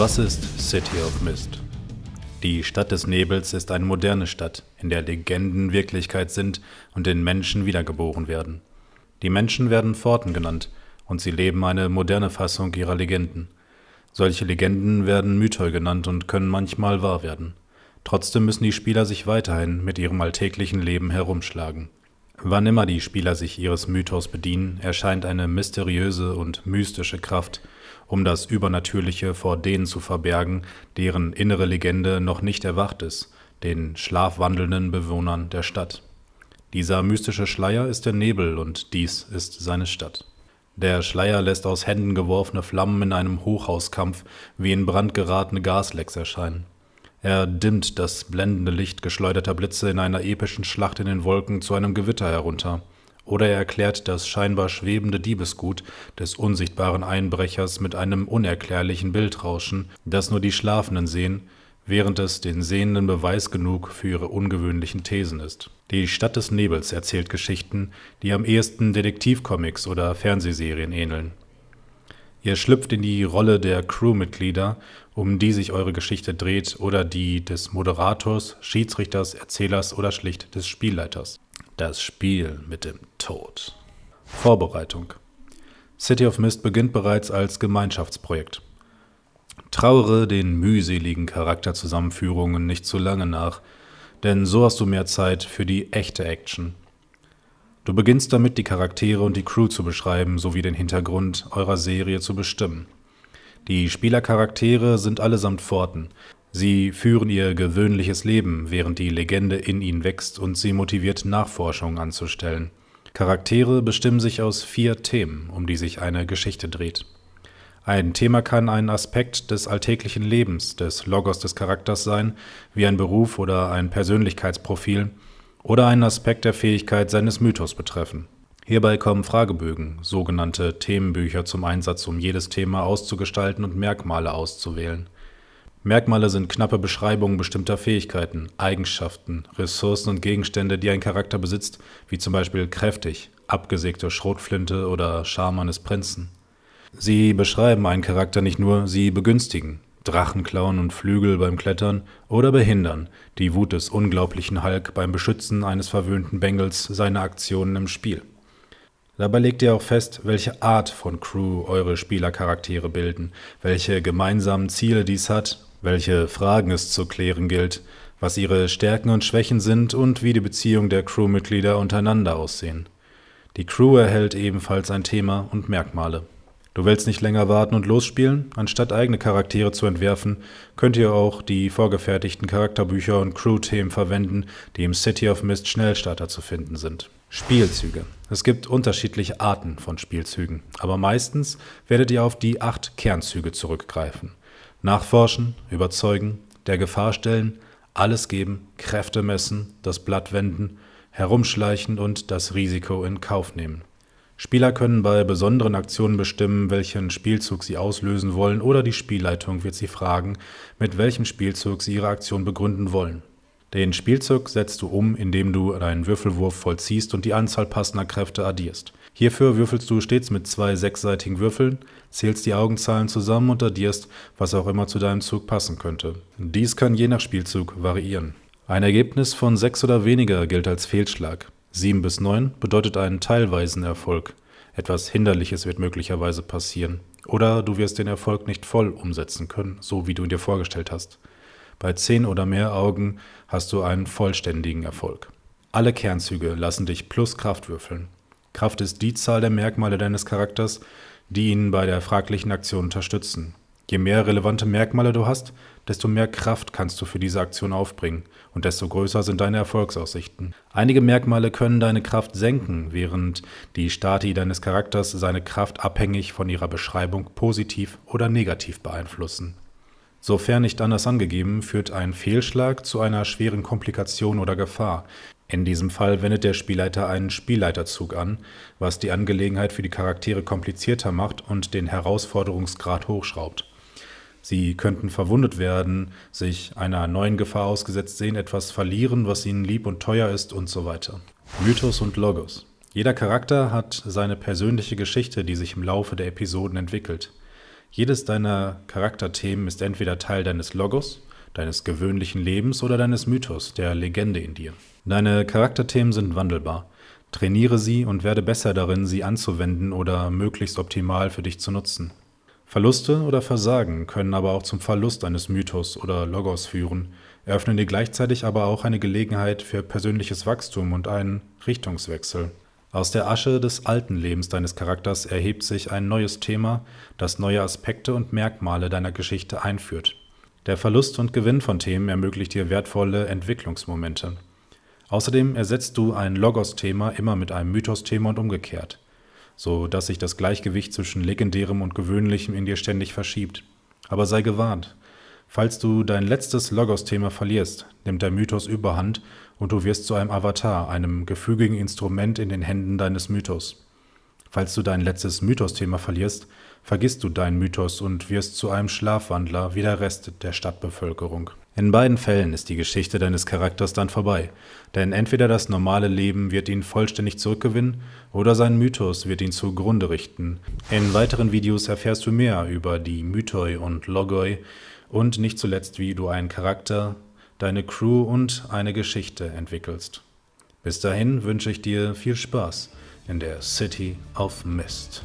Was ist City of Mist? Die Stadt des Nebels ist eine moderne Stadt, in der Legenden Wirklichkeit sind und in Menschen wiedergeboren werden. Die Menschen werden Forten genannt und sie leben eine moderne Fassung ihrer Legenden. Solche Legenden werden Mythoi genannt und können manchmal wahr werden. Trotzdem müssen die Spieler sich weiterhin mit ihrem alltäglichen Leben herumschlagen. Wann immer die Spieler sich ihres Mythos bedienen, erscheint eine mysteriöse und mystische Kraft, um das Übernatürliche vor denen zu verbergen, deren innere Legende noch nicht erwacht ist, den schlafwandelnden Bewohnern der Stadt. Dieser mystische Schleier ist der Nebel und dies ist seine Stadt. Der Schleier lässt aus Händen geworfene Flammen in einem Hochhauskampf wie in Brand geratene Gaslecks erscheinen. Er dimmt das blendende Licht geschleuderter Blitze in einer epischen Schlacht in den Wolken zu einem Gewitter herunter. Oder er erklärt das scheinbar schwebende Diebesgut des unsichtbaren Einbrechers mit einem unerklärlichen Bildrauschen, das nur die Schlafenden sehen, während es den Sehenden Beweis genug für ihre ungewöhnlichen Thesen ist. Die Stadt des Nebels erzählt Geschichten, die am ehesten Detektivcomics oder Fernsehserien ähneln. Ihr schlüpft in die Rolle der Crewmitglieder, um die sich eure Geschichte dreht, oder die des Moderators, Schiedsrichters, Erzählers oder schlicht des Spielleiters. Das Spiel mit dem Tod. Vorbereitung. City of Mist beginnt bereits als Gemeinschaftsprojekt. Trauere den mühseligen Charakterzusammenführungen nicht zu lange nach, denn so hast du mehr Zeit für die echte Action. Du beginnst damit, die Charaktere und die Crew zu beschreiben sowie den Hintergrund eurer Serie zu bestimmen. Die Spielercharaktere sind allesamt Pforten. Sie führen ihr gewöhnliches Leben, während die Legende in ihnen wächst und sie motiviert, Nachforschungen anzustellen. Charaktere bestimmen sich aus vier Themen, um die sich eine Geschichte dreht. Ein Thema kann ein Aspekt des alltäglichen Lebens, des Logos des Charakters sein, wie ein Beruf oder ein Persönlichkeitsprofil, oder einen Aspekt der Fähigkeit seines Mythos betreffen. Hierbei kommen Fragebögen, sogenannte Themenbücher, zum Einsatz, um jedes Thema auszugestalten und Merkmale auszuwählen. Merkmale sind knappe Beschreibungen bestimmter Fähigkeiten, Eigenschaften, Ressourcen und Gegenstände, die ein Charakter besitzt, wie zum Beispiel kräftig, abgesägte Schrotflinte oder Charme eines Prinzen. Sie beschreiben einen Charakter nicht nur, sie begünstigen. Drachenklauen und Flügel beim Klettern oder behindern die Wut des unglaublichen Hulk beim Beschützen eines verwöhnten Bengels seine Aktionen im Spiel. Dabei legt ihr auch fest, welche Art von Crew eure Spielercharaktere bilden, welche gemeinsamen Ziele dies hat, welche Fragen es zu klären gilt, was ihre Stärken und Schwächen sind und wie die Beziehung der Crewmitglieder untereinander aussehen. Die Crew erhält ebenfalls ein Thema und Merkmale. Du willst nicht länger warten und losspielen? Anstatt eigene Charaktere zu entwerfen, könnt ihr auch die vorgefertigten Charakterbücher und Crew-Themen verwenden, die im City of Mist Schnellstarter zu finden sind. Spielzüge. Es gibt unterschiedliche Arten von Spielzügen, aber meistens werdet ihr auf die acht Kernzüge zurückgreifen. Nachforschen, überzeugen, der Gefahr stellen, alles geben, Kräfte messen, das Blatt wenden, herumschleichen und das Risiko in Kauf nehmen. Spieler können bei besonderen Aktionen bestimmen, welchen Spielzug sie auslösen wollen, oder die Spielleitung wird sie fragen, mit welchem Spielzug sie ihre Aktion begründen wollen. Den Spielzug setzt du um, indem du deinen Würfelwurf vollziehst und die Anzahl passender Kräfte addierst. Hierfür würfelst du stets mit zwei sechsseitigen Würfeln, zählst die Augenzahlen zusammen und addierst, was auch immer zu deinem Zug passen könnte. Dies kann je nach Spielzug variieren. Ein Ergebnis von sechs oder weniger gilt als Fehlschlag. 7 bis 9 bedeutet einen teilweisen Erfolg. Etwas Hinderliches wird möglicherweise passieren. Oder du wirst den Erfolg nicht voll umsetzen können, so wie du ihn dir vorgestellt hast. Bei 10 oder mehr Augen hast du einen vollständigen Erfolg. Alle Kernzüge lassen dich plus Kraft würfeln. Kraft ist die Zahl der Merkmale deines Charakters, die ihn bei der fraglichen Aktion unterstützen. Je mehr relevante Merkmale du hast, desto mehr Kraft kannst du für diese Aktion aufbringen und desto größer sind deine Erfolgsaussichten. Einige Merkmale können deine Kraft senken, während die Stati deines Charakters seine Kraft abhängig von ihrer Beschreibung positiv oder negativ beeinflussen. Sofern nicht anders angegeben, führt ein Fehlschlag zu einer schweren Komplikation oder Gefahr. In diesem Fall wendet der Spielleiter einen Spielleiterzug an, was die Angelegenheit für die Charaktere komplizierter macht und den Herausforderungsgrad hochschraubt. Sie könnten verwundet werden, sich einer neuen Gefahr ausgesetzt sehen, etwas verlieren, was ihnen lieb und teuer ist und so weiter. Mythos und Logos. Jeder Charakter hat seine persönliche Geschichte, die sich im Laufe der Episoden entwickelt. Jedes deiner Charakterthemen ist entweder Teil deines Logos, deines gewöhnlichen Lebens oder deines Mythos, der Legende in dir. Deine Charakterthemen sind wandelbar. Trainiere sie und werde besser darin, sie anzuwenden oder möglichst optimal für dich zu nutzen. Verluste oder Versagen können aber auch zum Verlust eines Mythos oder Logos führen, eröffnen dir gleichzeitig aber auch eine Gelegenheit für persönliches Wachstum und einen Richtungswechsel. Aus der Asche des alten Lebens deines Charakters erhebt sich ein neues Thema, das neue Aspekte und Merkmale deiner Geschichte einführt. Der Verlust und Gewinn von Themen ermöglicht dir wertvolle Entwicklungsmomente. Außerdem ersetzt du ein Logos-Thema immer mit einem Mythos-Thema und umgekehrt so dass sich das Gleichgewicht zwischen legendärem und gewöhnlichem in dir ständig verschiebt. Aber sei gewarnt, falls du dein letztes Logos-Thema verlierst, nimmt der Mythos überhand und du wirst zu einem Avatar, einem gefügigen Instrument in den Händen deines Mythos. Falls du dein letztes Mythos-Thema verlierst, vergisst du deinen Mythos und wirst zu einem Schlafwandler wie der Rest der Stadtbevölkerung. In beiden Fällen ist die Geschichte deines Charakters dann vorbei, denn entweder das normale Leben wird ihn vollständig zurückgewinnen oder sein Mythos wird ihn zugrunde richten. In weiteren Videos erfährst du mehr über die Mythoi und Logoi und nicht zuletzt, wie du einen Charakter, deine Crew und eine Geschichte entwickelst. Bis dahin wünsche ich dir viel Spaß in der City of Mist.